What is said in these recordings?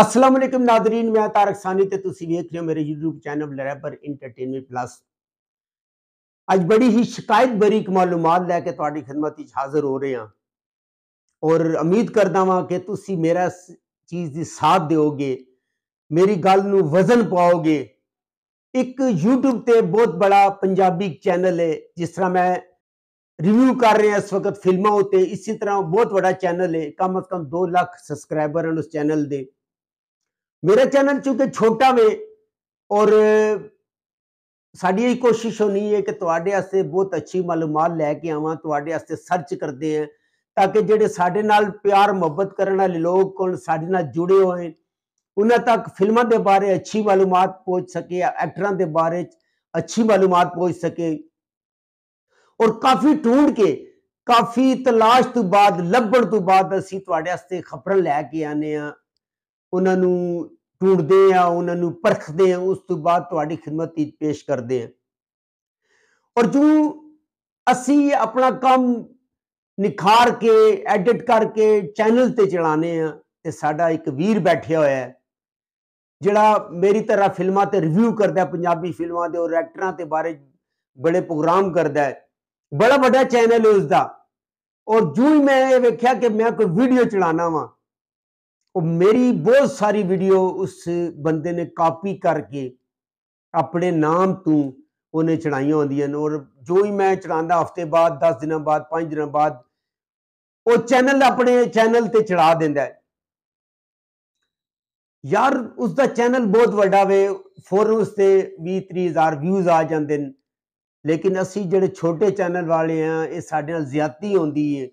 Aslam Nadreen मैं तारक सानी तो वेख रहे हो मेरे YouTube channel rapper entertainment plus अज बड़ी ही शिकायत भरी एक मालूम लैके थोड़ी खिदमत हाजिर हो रहे हैं और उम्मीद करता वा कि तुम मेरा चीज़ की साथ दोगे मेरी गल न वजन पाओगे एक यूट्यूब पर बहुत बड़ा पंजाबी चैनल है जिस तरह मैं रिव्यू कर रहे हैं इस वक्त फिल्मों उत्ते इसी तरह बहुत बड़ा चैनल है कम अज कम दो लख सबसक्राइबर हैं उस चैनल के ਮੇਰਾ ਚੈਨਲ ਚੁੱਕੇ ਛੋਟਾ ਵੇ ਔਰ ਸਾਡੀ ਇਹ ਕੋਸ਼ਿਸ਼ ਹੋਣੀ ਹੈ ਕਿ ਤੁਹਾਡੇ ਵਾਸਤੇ ਬਹੁਤ ਅੱਛੀ ਮਾਲੂਮਾਤ ਲੈ ਕੇ ਆਵਾਂ ਤੁਹਾਡੇ ਵਾਸਤੇ ਸਰਚ ਕਰਦੇ ਆ ਤਾਂ ਕਿ ਜਿਹੜੇ ਸਾਡੇ ਨਾਲ ਪਿਆਰ ਮੁਹੱਬਤ ਕਰਨ ਵਾਲੇ ਲੋਕ ਕੋਣ ਸਾਡੇ ਨਾਲ ਜੁੜੇ ਹੋਏ ਉਹਨਾਂ ਤੱਕ ਫਿਲਮਾਂ ਦੇ ਬਾਰੇ ਅੱਛੀ ਮਾਲੂਮਾਤ ਪਹੁੰਚ ਸਕੇ ਐਕਟਰਾਂ ਦੇ ਬਾਰੇ अच्छी मालूम पहुंच सके और काफ़ी ढूंढ के काफ़ी तलाश तो बाद लभण तो बाद असं थोड़े खबर लैके आने ਉਹਨਾਂ ਨੂੰ ਟੁੱਟਦੇ ਆ ਉਹਨਾਂ ਨੂੰ ਪਰਖਦੇ ਆ ਉਸ ਤੋਂ ਬਾਅਦ ਤੁਹਾਡੀ ਖਿਦਮਤ ਵਿੱਚ ਪੇਸ਼ ਕਰਦੇ ਆ ਔਰ ਜੋ ਅਸੀਂ ਆਪਣਾ ਕੰਮ ਨਿਖਾਰ ਕੇ ਐਡਿਟ ਕਰਕੇ ਚੈਨਲ ਤੇ ਚਲਾਣੇ ਆ ਤੇ ਸਾਡਾ ਇੱਕ ਵੀਰ ਬੈਠਿਆ ਹੋਇਆ ਹੈ ਜਿਹੜਾ ਮੇਰੀ ਤਰ੍ਹਾਂ ਫਿਲਮਾਂ ਤੇ ਰਿਵਿਊ ਕਰਦਾ ਪੰਜਾਬੀ ਫਿਲਮਾਂ ਦੇ ਔਰ ਐਕਟਰਾਂ ਤੇ ਬਾਰੇ ਬੜੇ ਪ੍ਰੋਗਰਾਮ ਕਰਦਾ ਹੈ ਬੜਾ ਵੱਡਾ ਚੈਨਲ ਹੈ ਉਸ ਦਾ ਔਰ ਜੂ ਮੈਂ ਇਹ ਵੇਖਿਆ ਕਿ ਮੈਂ ਕੋਈ ਵੀਡੀਓ ਚਲਾਣਾ ਵਾਂ तो मेरी बहुत सारी वीडियो उस बंद ने कापी करके अपने नाम तू उन्हें चढ़ाइया होंदियां और जो ही मैं चढ़ाता हफ्ते बाद दस दिन बाद पाँच दिन बाद वो चैनल अपने चैनल पर चढ़ा देंदा यार उसका चैनल बहुत ਚੈਨਲ वे ਵੱਡਾ ਵੇ भी ਉਸ हज़ार व्यूज आ जाते लेकिन ਜਾਂਦੇ जोड़े छोटे चैनल वाले हैं ਚੈਨਲ ਵਾਲੇ ਆ ਇਹ ਸਾਡੇ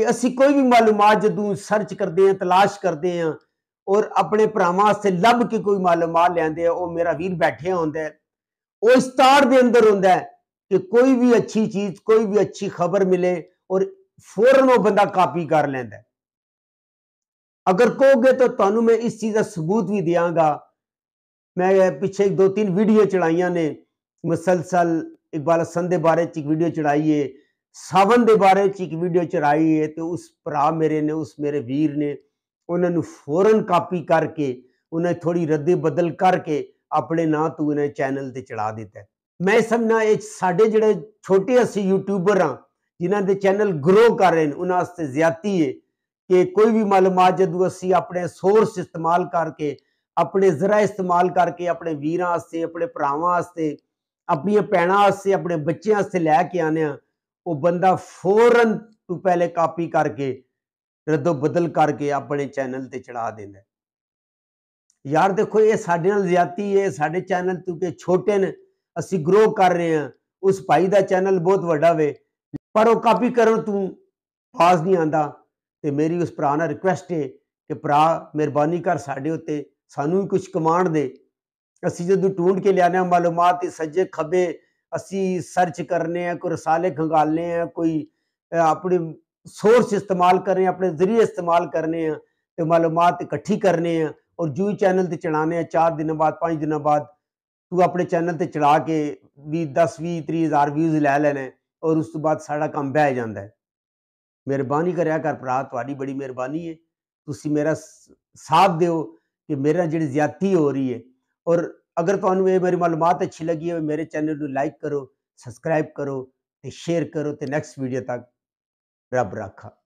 ਕਿ ਅਸੀਂ ਕੋਈ ਵੀ ਮਾਲੂਮਾਤ ਜਦੋਂ ਸਰਚ ਕਰਦੇ ਹਾਂ ਤਲਾਸ਼ ਕਰਦੇ ਹਾਂ ਔਰ ਆਪਣੇ ਭਰਾਵਾਂ ਵਾਸਤੇ ਲੱਭ ਕੇ ਕੋਈ ਮਾਲੂਮਾਤ ਲੈਂਦੇ ਆ ਉਹ ਮੇਰਾ ਵੀਰ ਬੈਠਿਆ ਹੁੰਦਾ ਹੈ ਉਹ ਸਟਾਰ ਦੇ कि कोई भी अच्छी चीज कोई भी अच्छी खबर मिले और फौरन वो बंदा कापी कर लेंदा अगर कहोगे तो थानू मैं इस चीज़ का सबूत भी देंगा मैं पिछले दो तीन वीडियो चढ़ाइया ने मुसलसल इकबाल हसन बारे एक वीडियो चढ़ाई है ਸਾਵਨ ਦੇ ਬਾਰੇ ਚ ਇੱਕ ਵੀਡੀਓ ਚੜਾਈ ਹੈ ਤੇ ਉਸ ਭਰਾ ਮੇਰੇ ਨੇ ਉਸ ਮੇਰੇ ਵੀਰ ਨੇ ਉਹਨਾਂ ਨੂੰ ਫੌਰਨ ਕਾਪੀ ਕਰਕੇ ਉਹਨੇ ਥੋੜੀ ਰੱਦੇ ਬਦਲ ਕਰਕੇ ਆਪਣੇ ਨਾਂ ਤੋਂ ਉਹਨੇ ਚੈਨਲ ਤੇ ਚੜਾ ਦਿੱਤਾ ਮੈਂ ਸਮਝਣਾ ਇਹ ਸਾਡੇ ਜਿਹੜੇ ਛੋਟੇ ਅਸੀਂ ਯੂਟਿਊਬਰ ਆ ਜਿਨ੍ਹਾਂ ਦੇ ਚੈਨਲ ਗਰੋ ਕਰ ਰਹੇ ਨੇ ਉਹਨਾਂ ਵਾਸਤੇ ਜ਼ਿਆਤੀ ਹੈ ਕਿ ਕੋਈ ਵੀ ਮਾਲੂਮਾਤ ਜਦੋਂ ਅਸੀਂ ਆਪਣੇ ਸੋਰਸ ਇਸਤੇਮਾਲ ਕਰਕੇ ਆਪਣੇ ਜ਼ਰਾ ਇਸਤੇਮਾਲ ਕਰਕੇ ਆਪਣੇ ਵੀਰਾਂ ਵਾਸਤੇ ਆਪਣੇ ਭਰਾਵਾਂ ਵਾਸਤੇ ਆਪਣੀਆਂ ਭੈਣਾਂ ਵਾਸਤੇ ਆਪਣੇ ਬੱਚਿਆਂ ਵਾਸਤੇ ਲੈ ਕੇ ਆਨੇ ਆ ਉਹ ਬੰਦਾ ਫੌਰਨ ਤੂੰ ਪਹਿਲੇ ਕਾਪੀ ਕਰਕੇ ਰਦੋ ਬਦਲ ਕਰਕੇ ਆਪਣੇ ਚੈਨਲ ਤੇ ਚੜਾ ਦਿੰਦਾ ਯਾਰ ਦੇਖੋ ਇਹ ਸਾਡੇ ਨਾਲ ਜ਼ਿਆਤੀ ਹੈ ਸਾਡੇ ਚੈਨਲ ਤੋਂ ਕਿ ਛੋਟੇ ਨੇ ਅਸੀਂ ਗਰੋ ਕਰ ਰਹੇ ਹਾਂ ਉਸ ਭਾਈ ਦਾ ਚੈਨਲ ਬਹੁਤ ਵੱਡਾ ਵੇ ਪਰ ਉਹ ਕਾਪੀ ਕਰਨ ਤੂੰ ਪਾਸ ਨਹੀਂ ਆਂਦਾ ਤੇ ਮੇਰੀ ਉਸ ਭਰਾ ਨਾਲ ਰਿਕੁਐਸਟ ਹੈ ਕਿ ਭਰਾ ਮਿਹਰਬਾਨੀ ਕਰ ਸਾਡੇ ਉੱਤੇ ਸਾਨੂੰ ਵੀ ਕੁਝ ਕਮਾਂਡ ਦੇ ਅਸੀਂ ਜਦੋਂ ਢੂੰਡ ਕੇ ਲਿਆਨੇ ਮਾਲੂਮਾਤ ਸੱਜੇ ਖੱਬੇ असी सर्च करने हैं कोई रसाले खंगालने हैं कोई अपने सोर्स इस्तेमाल करने अपने जरिए इस्तेमाल करने हैं तो मालूम इकट्ठी करने हैं और जू चैनल से चढ़ाने हैं चार दिनों बाद पाँच दिनों बाद तू अपने चैनल से चढ़ा के भी दस भी त्री हज़ार व्यूज़ लै लेने और उस तो बाद साढ़ा काम बह जाता है मेहरबानी कराया कर भरा थोड़ी बड़ी मेहरबानी है तुम मेरा साथ दो कि मेरा जी ज्यादा हो रही है और ਅਗਰ ਤੁਹਾਨੂੰ ਇਹ ਮੇਰੀ ਮਾਲੂਮਾਤ ਅੱਛੀ ਲੱਗੀ ਹੋਵੇ ਮੇਰੇ ਚੈਨਲ ਨੂੰ ਲਾਈਕ ਕਰੋ ਸਬਸਕ੍ਰਾਈਬ ਕਰੋ ਤੇ ਸ਼ੇਅਰ ਕਰੋ ਤੇ ਨੈਕਸਟ ਵੀਡੀਓ ਤੱਕ ਰੱਬ ਰਾਖਾ